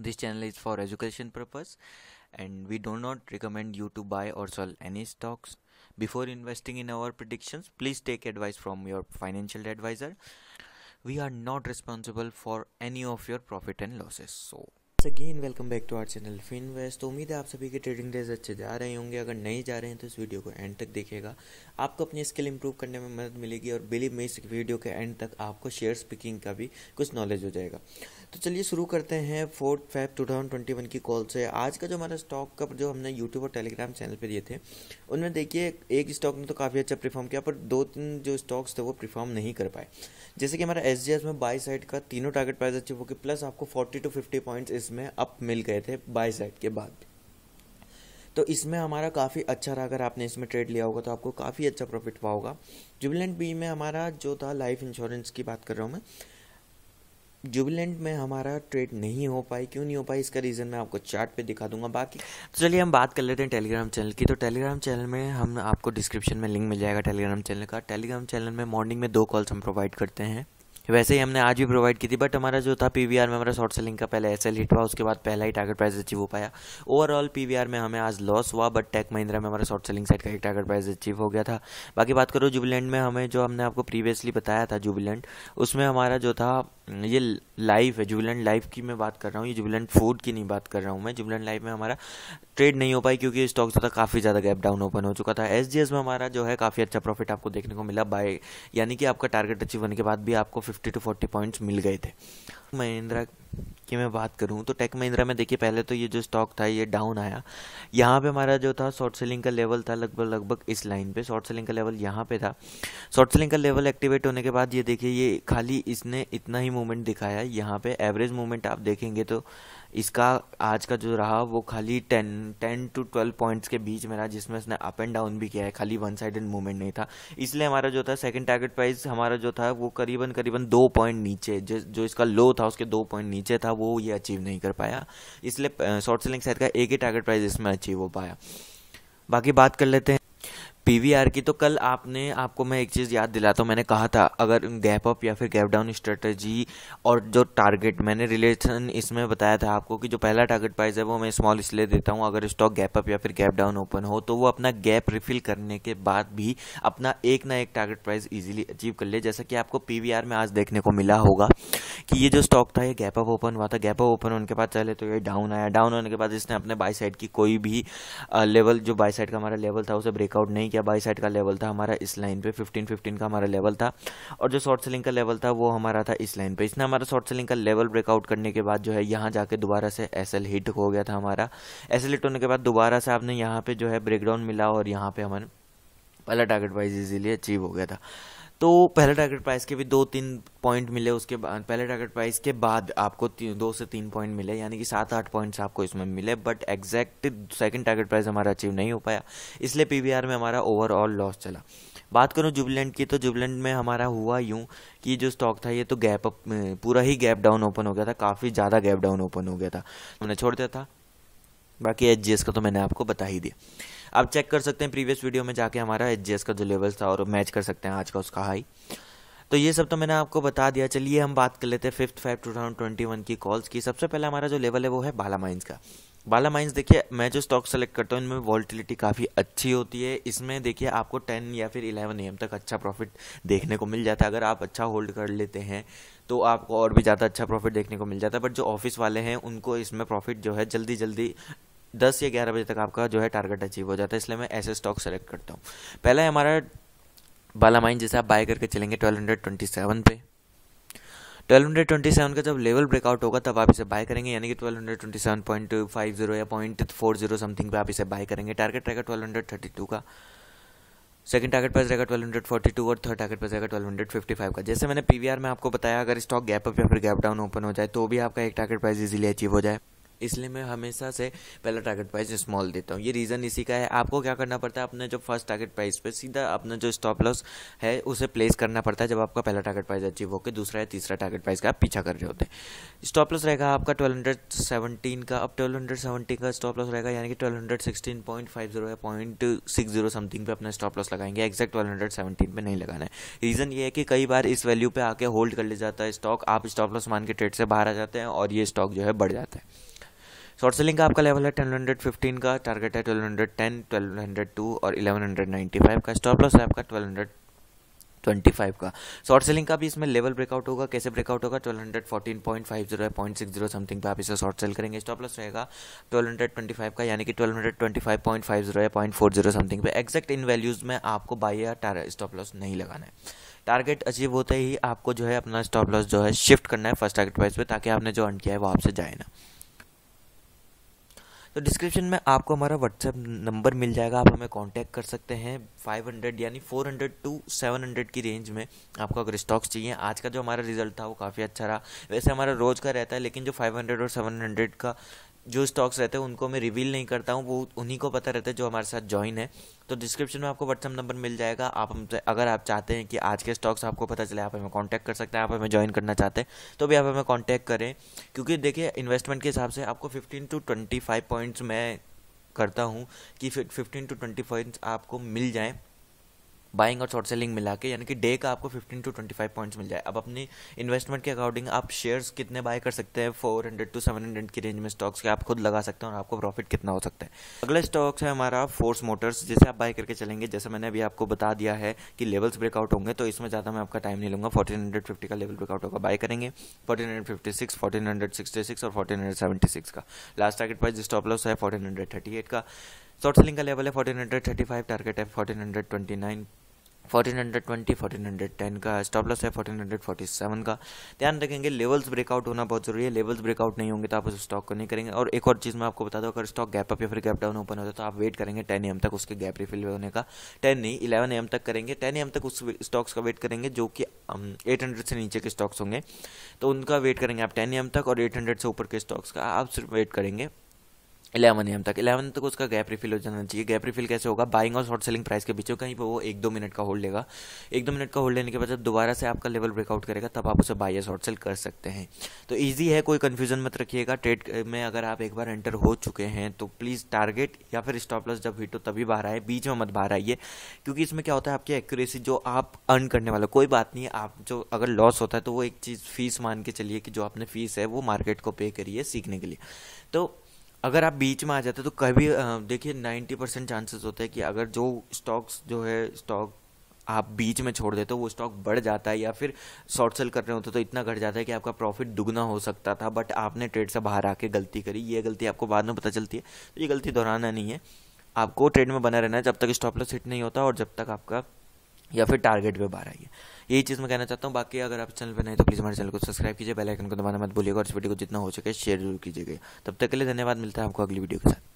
This channel is for education purpose and we do not recommend you to buy or sell any stocks. Before investing in our predictions, please take advice from your financial advisor. We are not responsible for any of your profit and losses. So again welcome back to our channel Finvest तो उम्मीद है आप सभी के trading days अच्छे जा रहे होंगे अगर नहीं जा रहे हैं तो इस वीडियो को एंड तक देखिएगा आपको अपनी स्किल इंप्रूव करने में मदद मिलेगी और बिलीव में इस वीडियो के एंड तक आपको शेयर स्पीकिंग का भी कुछ नॉलेज हो जाएगा तो चलिए शुरू करते हैं fourth five two thousand twenty one की कॉल से आज का जो हमारा स्टॉक का जो हमने यूट्यूब और टेलीग्राम चैनल पे दिए थे उनमें देखिए एक स्टॉक ने तो काफ़ी अच्छा परफॉर्म किया पर दो तीन जो स्टॉक्स थे वो परफॉर्म नहीं कर पाए जैसे कि हमारा एस में बाई साइड का तीनों टारगेट प्राइस अच्छे वो कि प्लस आपको फोर्टी टू फिफ्टी पॉइंट्स इसमें अप मिल गए थे बाई साइड के बाद तो इसमें हमारा काफ़ी अच्छा रहा अगर आपने इसमें ट्रेड लिया होगा तो आपको काफ़ी अच्छा प्रॉफिट पाओगा जुबिलेंट बी में हमारा जो था लाइफ इंश्योरेंस की बात कर रहा हूँ मैं जुबिलेंट में हमारा ट्रेड नहीं हो पाई क्यों नहीं हो पाई इसका रीज़न मैं आपको चार्ट पे दिखा दूंगा बाकी तो चलिए हम बात कर लेते हैं टेलीग्राम चैनल की तो टेलीग्राम चैनल में हम आपको डिस्क्रिप्शन में लिंक मिल जाएगा टेलीग्राम चैनल का टेलीग्राम चैनल में मॉर्निंग में दो कॉल्स हम प्रोवाइड करते हैं वैसे ही हमने आज भी प्रोवाइड की थी बट हमारा जो था पी में हमारा शॉर्ट सेलिंग का पहले एसएल हिट हुआ उसके बाद पहला ही टारगेट प्राइस अचीव हो पाया ओवरऑल पी में हमें आज लॉस हुआ बट टेक महिंद्रा में हमारा शॉर्ट सेलिंग साइड का एक टारगेट प्राइस अचीव हो गया था बाकी बात करो जुबिलेंट में हमें जो हमने आपको प्रीवियसली बताया था जुबिलेंट उसमें हमारा जो था ये लाइव है जुबिलेंट लाइव की मैं बात कर रहा हूँ ये जुबिलेंट फूड की नहीं बात कर रहा हूँ मैं जुबिलेंट लाइव में हमारा ट्रेड नहीं हो पाई क्योंकि स्टॉक जो था काफ़ी ज़्यादा गैप डाउन ओपन हो चुका था एस में हमारा जो है काफ़ी अच्छा प्रॉफिट आपको देखने को मिला बाय यानी कि आपका टारगेट अचीव होने के बाद भी आपको फिफ्टी टू फोर्टी पॉइंट्स मिल गए थे महिंद्रा की मैं बात करूं तो टेक महिंद्रा में देखिए पहले तो ये जो स्टॉक था ये डाउन आया यहाँ पे हमारा जो था शॉर्ट सेलिंग का लेवल था लगभग लगभग इस लाइन पे शॉर्ट सेलिंग का लेवल यहाँ पे था शॉर्ट सेलिंग का लेवल एक्टिवेट होने के बाद ये देखिए ये खाली इसने इतना ही मूवमेंट दिखाया यहाँ पे एवरेज मूवमेंट आप देखेंगे तो इसका आज का जो रहा वो खाली ten ten to twelve points के बीच में रहा जिसमें इसने अप एंड डाउन भी किया है खाली वन साइडेड मूवमेंट नहीं था इसलिए हमारा जो था सेकंड टारगेट प्राइस हमारा जो था वो करीबन करीबन दो पॉइंट नीचे जो जो इसका लो था उसके दो पॉइंट नीचे था वो ये अचीव नहीं कर पाया इसलिए शॉर्ट सेलिंग साइड का एक ही टारगेट प्राइस इसमें अचीव हो पाया बाकी बात कर लेते हैं पीवीआर की तो कल आपने आपको मैं एक चीज़ याद दिलाता हूँ मैंने कहा था अगर गैप अप या फिर गैप डाउन स्ट्रेटजी और जो टारगेट मैंने रिलेशन इसमें बताया था आपको कि जो पहला टारगेट प्राइस है वो मैं स्मॉल इसलिए देता हूँ अगर स्टॉक गैप अप या फिर गैप डाउन ओपन हो तो वो अपना गैप रिफिल करने के बाद भी अपना एक ना एक टारगेट प्राइस ईजिली अचीव कर ले जैसा कि आपको पी में आज देखने को मिला होगा कि ये जो स्टॉक था ये गैप अप ओपन हुआ था गैप अप ओपन होने के बाद चले तो ये डाउन आया डाउन होने के बाद इसने अपने बाई साइड की कोई भी लेवल जो बाई साइड का हमारा लेवल था उसे ब्रेकआउट नहीं किया किया बाई साइड का लेवल था हमारा इस लाइन पे 15 15 का हमारा लेवल था और जो शॉर्ट सेलिंग का लेवल था वो हमारा था इस लाइन पे इसने हमारा शॉर्ट सेलिंग का लेवल ब्रेकआउट करने के बाद जो है यहाँ जाके दोबारा से एस हिट हो गया था हमारा एस हिट होने के बाद दोबारा से आपने यहाँ पर जो है ब्रेकडाउन मिला और यहाँ पर हमारे पहला टारगेट वाइज इजीली अचीव हो गया था तो पहले टारगेट प्राइस के भी दो तीन पॉइंट मिले उसके बाद पहले टारगेट प्राइस के बाद आपको दो से तीन पॉइंट मिले यानी कि सात आठ पॉइंट्स आपको इसमें मिले but exact second target price हमारा अचीव नहीं हो पाया इसलिए पीवीआर में हमारा ओवरऑल लॉस चला बात करूँ जुबलेंट की तो जुबलेंट में हमारा हुआ यूँ कि जो स्टॉक था ये तो गैप अप पूरा ही गैप डाउन ओपन हो गया था काफ़ी ज़्यादा गैप डाउन ओपन हो गया था हमने छोड़ दिया था बाकी एच का तो मैंने आपको बता ही दिया आप चेक कर सकते हैं प्रीवियस वीडियो में जाके हमारा एच का जो लेवल था और मैच कर सकते हैं आज का उसका हाई तो ये सब तो मैंने आपको बता दिया चलिए हम बात कर लेते हैं fifth five two thousand twenty one की कॉल्स की सबसे पहले हमारा जो लेवल है वो है बाला माइंस का बाला माइंस देखिए मैं जो स्टॉक सेलेक्ट करता हूँ इनमें वॉल्टिलिटी काफ़ी अच्छी होती है इसमें देखिए आपको टेन या फिर इलेवन एम तक अच्छा प्रॉफिट देखने को मिल जाता है अगर आप अच्छा होल्ड कर लेते हैं तो आपको और भी ज़्यादा अच्छा प्रॉफिट देखने को मिल जाता है बट जो ऑफिस वाले हैं उनको इसमें प्रॉफिट जो है जल्दी जल्दी दस या ग्यारह बजे तक आपका जो है टारगेट अचीव हो जाता है इसलिए मैं ऐसे स्टॉक सेलेक्ट करता हूँ पहला है हमारा बालामाइन जैसे आप बाय करके चलेंगे ट्वेल्व हंड्रेड ट्वेंटी सेवन पे ट्वेल्व हंड्रेड ट्वेंटी सेवन का जब लेवल ब्रेकआउट होगा तब आप इसे बाय करेंगे यानी कि twelve hundred twenty seven point five zero या पॉइंट फोर जीरो समथिंग पे आप इसे बाय करेंगे टारगेट रहेगा ट्वेल्व हंड्रेड थर्टी टू का सेकंड टारगेट प्राइस रहेगा ट्वेल्व हंड्रेड फोर्टी टू और थर्ड टारगेट प्राइस रहेगा ट्वेल्व हंड्रेड फिफ्टी फाइव का जैसे मैंने पीवीआर में आपको बताया अगर स्टॉक गैप अप या फिर गैप डाउन ओपन हो जाए तो भी आपका एक टारगेट प्राइस इजीली अचीव हो जाए इसलिए मैं हमेशा से पहला टारगेट प्राइस स्मॉल देता हूँ ये रीज़न इसी का है आपको क्या करना पड़ता है अपने जो फर्स्ट टारगेट प्राइस पे सीधा अपना जो स्टॉप लॉस है उसे प्लेस करना पड़ता है जब आपका पहला टारगेट प्राइस अचीव होकर दूसरा या तीसरा टारगेट प्राइस का आप पीछा कर रहे होते हैं स्टॉप लॉस रहेगा आपका ट्वेल्व हंड्रेड सेवनटीन का अब ट्वेल्व हंड्रेड सेवनटीन का स्टॉप लॉस रहेगा यानी कि twelve hundred sixteen point five zero या पॉइंट सिक्स जीरो समथिंग पे अपना स्टॉप लॉस लगाएंगे एक्जैक्ट ट्वेल्व हंड्रेड सेवनटीन पर नहीं लगाना है रीज़न ये है कि कई बार इस वैल्यू पर आके होल्ड कर ले जाता है स्टॉक आप स्टॉप लॉस मान के ट्रेड से बाहर आ जाते हैं और ये स्टॉक जो है बढ़ जाता है शॉर्ट सेलिंग का आपका लेवल है टेन हंड्रेड फिफ्टीन का टारगेट है twelve hundred ten twelve hundred two और इलेवन हंड्रेड नाइन्टी फाइव का स्टॉप लॉस है आपका ट्वेल्व हंड्रेड ट्वेंटी फाइव का शॉर्ट सेलिंग का भी इसमें लेवल ब्रेकआउट होगा कैसे ब्रेकआउट होगा twelve hundred fourteen point five zero है पॉइंट सिक्स जीरो समथिंग पे आप इसे शॉर्ट सेल करेंगे स्टॉप लॉस रहेगा ट्वेल्व हंड्रेड ट्वेंटी फाइव का यानी कि twelve hundred twenty five point five zero है पॉइंट फोर जीरो समथिंग पे एक्जैक्ट इन वैल्यूज़ में आपको बाई या स्टॉप लॉस नहीं लगाना है टारगेट अचीव होते ही आपको जो है अपना स्टॉप लॉस जो है शिफ्ट करना है फर्स्ट टारगेट प्राइस पे ताकि आपने जो अर्न किया है वो आपसे जाए ना तो डिस्क्रिप्शन में आपको हमारा व्हाट्सएप नंबर मिल जाएगा आप हमें कांटेक्ट कर सकते हैं 500 यानी 400 टू 700 की रेंज में आपको अगर स्टॉक्स चाहिए आज का जो हमारा रिजल्ट था वो काफ़ी अच्छा रहा वैसे हमारा रोज़ का रहता है लेकिन जो 500 और 700 का जो स्टॉक्स रहते हैं उनको मैं रिवील नहीं करता हूँ वो उन्हीं को पता रहता है जो हमारे साथ ज्वाइन है तो डिस्क्रिप्शन में आपको व्हाट्सअप नंबर मिल जाएगा आप हमसे अगर आप चाहते हैं कि आज के स्टॉक्स आपको पता चले आप हमें कॉन्टैक्ट कर सकते हैं आप हमें ज्वाइन करना चाहते हैं तो भी आप हमें कॉन्टैक्ट करें क्योंकि देखिए इन्वेस्टमेंट के हिसाब से आपको fifteen to twenty five points मैं करता हूँ कि फिफ्टीन टू ट्वेंटी पॉइंट्स आपको मिल जाएँ बाइंग और शॉर्ट सेलिंग मिला के यानी कि डे का आपको 15 टू 25 पॉइंट्स मिल जाए अब अपनी इन्वेस्टमेंट के अकॉर्डिंग आप शेयर्स कितने बाय कर सकते हैं 400 टू सेवन हंड्रेड की रेंज में स्टॉक्स के आप खुद लगा सकते हैं और आपको प्रॉफिट कितना हो सकता है अगला स्टॉक्स है हमारा फोर्स मोटर्स जिसे आप बाय करके चलेंगे जैसे मैंने अभी आपको बता दिया है कि लेवल्स ब्रेकआउट होंगे तो इसमें ज़्यादा मैं आपका टाइम नहीं लूँगा फोर्टीन का लेवल ब्रेकआउट होगा बाय करेंगे फोर्टीन हंड्रेड फिफ्टी और फोर्टीन का last target price stop loss है फोर्टीन का शॉर्ट सेलिंग का लेवल है फोर्टीन टारगेट है फोर्टीन 1420 1410 का स्टॉप लॉस है 1447 का ध्यान रखेंगे लेवल्स ब्रेकआउट होना बहुत जरूरी है लेवल्स ब्रेकआउट नहीं होंगे तो आप उस स्टॉक को नहीं करेंगे और एक और चीज़ मैं आपको बता दूँ अगर स्टॉक गैप अप या फिर गैप डाउन ओपन होता है तो आप वेट करेंगे टेन एम तक उसके गैप रिफिल होने का टेन नहीं इलेवन एम तक करेंगे टेन एम तक उस स्टॉक्स का वेट करेंगे जो कि एट um, हंड्रेड से नीचे के स्टॉक्स होंगे तो उनका वेट करेंगे आप टेन एम तक और एट हंड्रेड से ऊपर के स्टॉक्स का आप सिर्फ वेट करेंगे इलेवन एम तक इलेवन तक उसका गैप रिफिल हो जाना चाहिए गैप रिफिल कैसे होगा बाइंग और शॉर्ट सेलिंग प्राइस के बीच में कहीं पर वो एक दो मिनट का होल्ड लेगा एक दो मिनट का होल्ड लेने के बाद जब दोबारा से आपका लेवल ब्रेकआउट करेगा तब आप उसे बाई या शॉर्ट सेल कर सकते हैं तो ईजी है कोई कन्फ्यूजन मत रखिएगा ट्रेड में अगर आप एक बार एंटर हो चुके हैं तो प्लीज़ टारगेट या फिर स्टॉप लॉस जब हिट हो तभी बाहर आए बीच में मत बाहर आइए क्योंकि इसमें क्या होता है आपकी एक्यूरेसी जो आप अर्न करने वाला कोई बात नहीं है आप जो अगर लॉस होता है तो वो एक चीज़ फीस मान के चलिए कि जो आपने फीस है वो मार्केट को पे करिए सीखने के लिए तो अगर आप बीच में आ जाते तो कभी देखिए नाइन्टी परसेंट चांसेस होते हैं कि अगर जो स्टॉक्स जो है स्टॉक आप बीच में छोड़ देते हो वो स्टॉक बढ़ जाता है या फिर शॉर्ट सेल कर रहे होते तो इतना घट जाता है कि आपका प्रॉफिट दुगना हो सकता था बट आपने ट्रेड से बाहर आके गलती करी ये गलती आपको बाद में पता चलती है तो ये गलती दोहराना नहीं है आपको ट्रेड में बना रहना है जब तक स्टॉप लॉस हिट नहीं होता और जब तक आपका या फिर टारगेट पे बाहर आइए यही चीज़ मैं कहना चाहता हूँ बाकी अगर आप चैनल पर नहीं तो प्लीज़ हमारे चैनल को सब्सक्राइब कीजिए बेल आइकन को दबाना मत भूलिएगा और इस वीडियो को जितना हो सके शेयर जरूर कीजिएगा तब तक के लिए धन्यवाद मिलता है आपको अगली वीडियो के साथ